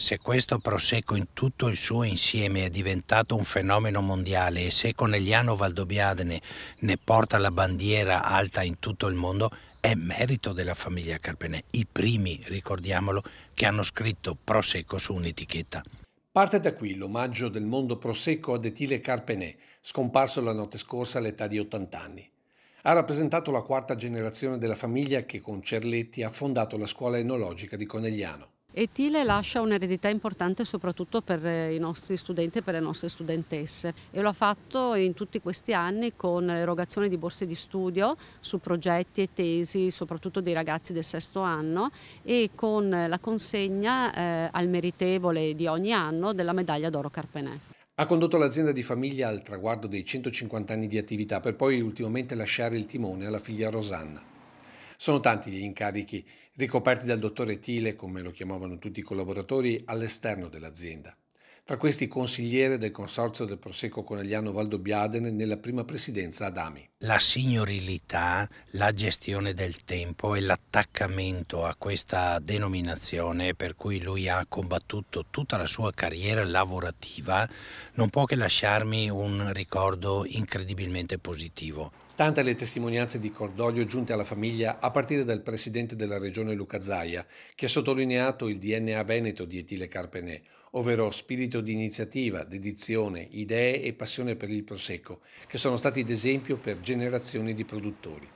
Se questo prosecco in tutto il suo insieme è diventato un fenomeno mondiale e se Conegliano Valdobbiadene ne porta la bandiera alta in tutto il mondo, è merito della famiglia Carpenè, i primi, ricordiamolo, che hanno scritto prosecco su un'etichetta. Parte da qui l'omaggio del mondo prosecco ad Etile Carpenè, scomparso la notte scorsa all'età di 80 anni. Ha rappresentato la quarta generazione della famiglia che con Cerletti ha fondato la scuola enologica di Conegliano. Etile lascia un'eredità importante soprattutto per eh, i nostri studenti e per le nostre studentesse e lo ha fatto in tutti questi anni con l'erogazione di borse di studio su progetti e tesi soprattutto dei ragazzi del sesto anno e con la consegna eh, al meritevole di ogni anno della medaglia d'oro Carpenè. Ha condotto l'azienda di famiglia al traguardo dei 150 anni di attività per poi ultimamente lasciare il timone alla figlia Rosanna. Sono tanti gli incarichi ricoperti dal dottore Tile, come lo chiamavano tutti i collaboratori, all'esterno dell'azienda. Tra questi consigliere del consorzio del Prosecco Conegliano Valdobbiadene nella prima presidenza ad Ami. La signorilità, la gestione del tempo e l'attaccamento a questa denominazione per cui lui ha combattuto tutta la sua carriera lavorativa non può che lasciarmi un ricordo incredibilmente positivo. Tante le testimonianze di cordoglio giunte alla famiglia a partire dal presidente della regione Luca Zaia, che ha sottolineato il DNA veneto di Etile Carpenè, ovvero spirito di iniziativa, dedizione, idee e passione per il prosecco, che sono stati d'esempio per generazioni di produttori.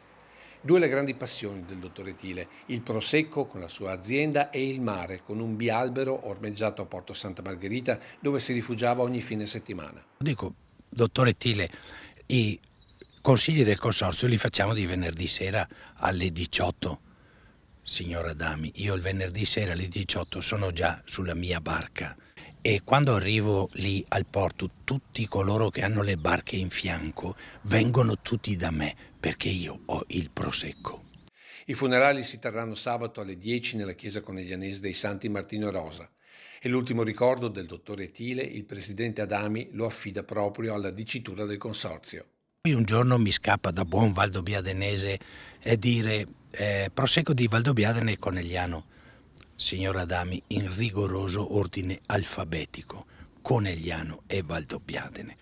Due le grandi passioni del dottor Etile, il prosecco con la sua azienda e il mare con un bialbero ormeggiato a Porto Santa Margherita dove si rifugiava ogni fine settimana. Dico, dottor Etile, i consigli del consorzio li facciamo di venerdì sera alle 18. Signora Dami, io il venerdì sera alle 18 sono già sulla mia barca e quando arrivo lì al porto tutti coloro che hanno le barche in fianco vengono tutti da me perché io ho il prosecco. I funerali si terranno sabato alle 10 nella chiesa coneglianese dei Santi Martino Rosa e l'ultimo ricordo del dottore Tile, il presidente Adami, lo affida proprio alla dicitura del consorzio. Poi Un giorno mi scappa da buon valdobiadenese e dire eh, prosecco di Valdobiadene Conegliano. Signor Adami, in rigoroso ordine alfabetico, Conegliano e Valdobiadene.